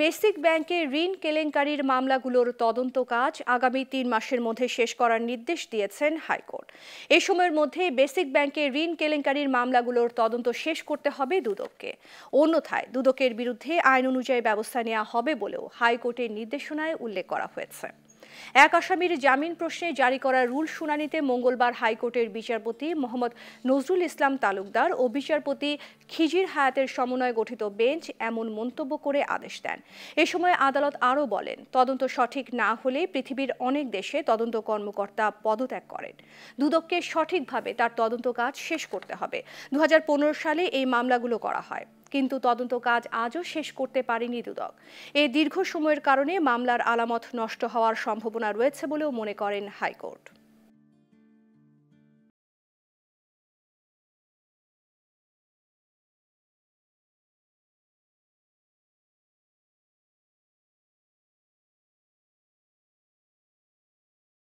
basic ব্যাংকে ঋণ কেলেঙ্কারির মামলাগুলোর তদন্ত কাজ আগামী তিন মাসের মধ্যে শেষ করার নির্দেশ দিয়েছেন হাইকোর্ট এ সময়ের মধ্যে বেসিক ব্যাংকে ঋণ কেলেঙ্কারির মামলাগুলোর তদন্ত শেষ করতে হবে দুদককে অন্যথায় দুদকের বিরুদ্ধে আইন অনুযায়ী ব্যবস্থা নেওয়া হবে বলেও হাইকোর্টের নির্দেশনায় উল্লেখ করা হয়েছে এক আসামির জামিন প্রশ্নে জারি করা রুল শুনানিতে মঙ্গলবার হাইকোর্টের বিচারপতি মোহাম্মদ নজরুল ইসলাম তালুকদার ও বিচারপতি খিজির হায়াতের সমন্বয়ে গঠিত বেঞ্চ এমন মন্তব্য করে আদেশ দেন এ সময় আদালত আরও বলেন তদন্ত সঠিক না হলে পৃথিবীর অনেক দেশে তদন্ত কর্মকর্তা পদত্যাগ করেন দুদককে সঠিকভাবে তার তদন্ত কাজ শেষ করতে হবে দু সালে এই মামলাগুলো করা হয় কিন্তু তদন্ত কাজ আজও শেষ করতে পারেনি দুদক এই দীর্ঘ সময়ের কারণে মামলার আলামত নষ্ট হওয়ার সম্ভাবনা রয়েছে বলেও মনে করেন হাইকোর্ট